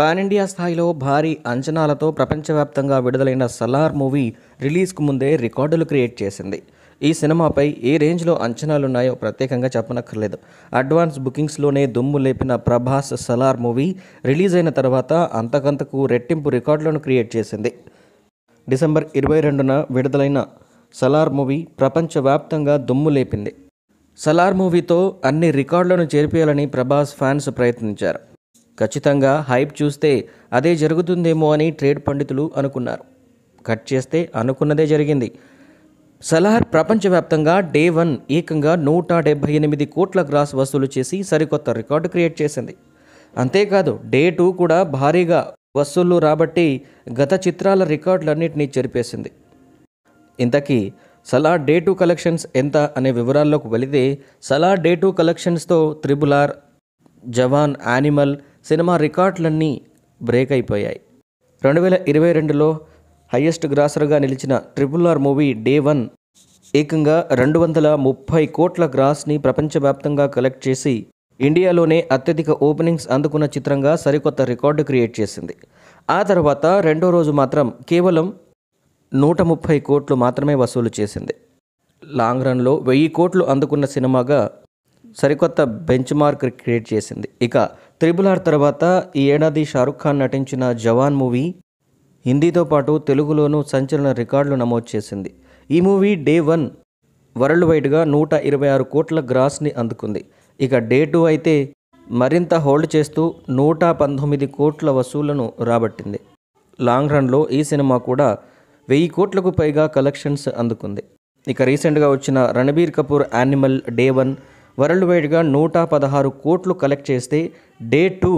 pan India స్థాయిలో భారీ అంచనాలతో ప్రపంచవ్యాప్తంగా విడుదలైన సలార్ మూవీ రిలీజ్కు ముందే రికార్డులు క్రియేట్ చేసింది ఈ సినిమాపై ఏ రేంజ్లో అంచనాలున్నాయో ప్రత్యేకంగా చెప్పనక్కర్లేదు అడ్వాన్స్ బుకింగ్స్లోనే దుమ్ము లేపిన ప్రభాస్ సలార్ మూవీ రిలీజ్ అయిన తర్వాత అంతకంతకు రెట్టింపు రికార్డులను క్రియేట్ చేసింది డిసెంబర్ ఇరవై రెండున విడుదలైన సలార్ మూవీ ప్రపంచవ్యాప్తంగా దుమ్ము లేపింది సలార్ మూవీతో అన్ని రికార్డులను చేర్పేయాలని ప్రభాస్ ఫ్యాన్స్ ప్రయత్నించారు ఖచ్చితంగా హైప్ చూస్తే అదే జరుగుతుందేమో అని ట్రేడ్ పండితులు అనుకున్నారు కట్ చేస్తే అనుకున్నదే జరిగింది సలార్ ప్రపంచవ్యాప్తంగా డే వన్ ఏకంగా నూట డెబ్బై ఎనిమిది కోట్ల గ్రాస్ వసూలు చేసి సరికొత్త రికార్డు క్రియేట్ చేసింది అంతేకాదు డే టూ కూడా భారీగా వసూళ్లు రాబట్టి గత చిత్రాల రికార్డులన్నింటినీ చెరిపేసింది ఇంతకీ సలా డే టూ కలెక్షన్స్ ఎంత అనే వివరాల్లోకి వెళితే సలా డే టూ కలెక్షన్స్తో త్రిబులార్ జవాన్ యానిమల్ సినిమా రికార్డులన్నీ బ్రేక్ అయిపోయాయి రెండు వేల ఇరవై రెండులో హయ్యెస్ట్ గ్రాసర్గా నిలిచిన triple R movie day one ఏకంగా రెండు వందల ముప్పై కోట్ల గ్రాస్ని ప్రపంచవ్యాప్తంగా కలెక్ట్ చేసి ఇండియాలోనే అత్యధిక ఓపెనింగ్స్ అందుకున్న చిత్రంగా సరికొత్త రికార్డు క్రియేట్ చేసింది ఆ తర్వాత రెండో రోజు మాత్రం కేవలం నూట ముప్పై కోట్లు మాత్రమే వసూలు చేసింది లాంగ్ రన్లో వెయ్యి కోట్లు అందుకున్న సినిమాగా సరికొత్త బెంచ్ మార్క్ క్రియేట్ చేసింది ఇక త్రిబుల్ ఆర్ తర్వాత ఈ ఏడాది షారుఖ్ ఖాన్ నటించిన జవాన్ మూవీ హిందీతో పాటు తెలుగులోనూ సంచలన రికార్డులు నమోదు చేసింది ఈ మూవీ డే వన్ వరల్డ్ వైడ్గా నూట ఇరవై ఆరు కోట్ల గ్రాస్ని అందుకుంది ఇక డే టూ అయితే మరింత హోల్డ్ చేస్తూ నూట పంతొమ్మిది కోట్ల వసూళ్లను రాబట్టింది లాంగ్ రన్లో ఈ సినిమా కూడా వెయ్యి కోట్లకు పైగా కలెక్షన్స్ అందుకుంది ఇక రీసెంట్గా వచ్చిన Ranbir Kapoor Animal day one world వైడ్గా నూట పదహారు కోట్లు కలెక్ట్ చేస్తే డే టూ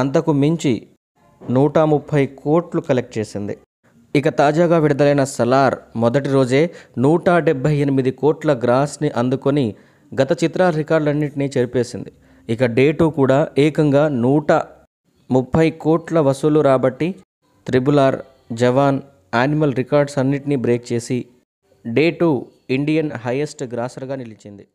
అంతకు మించి నూట ముప్పై కోట్లు కలెక్ట్ చేసింది ఇక తాజాగా విడుదలైన సలార్ మొదటి రోజే నూట డెబ్బై ఎనిమిది కోట్ల గ్రాస్ని అందుకొని గత చిత్రాల రికార్డులన్నింటినీ చెరిపేసింది ఇక డే టూ కూడా ఏకంగా నూట ముప్పై కోట్ల వసూలు రాబట్టి త్రిబులార్ జవాన్ యానిమల్ రికార్డ్స్ అన్నిటినీ బ్రేక్ చేసి డే టూ ఇండియన్ హైయెస్ట్ గ్రాసర్గా నిలిచింది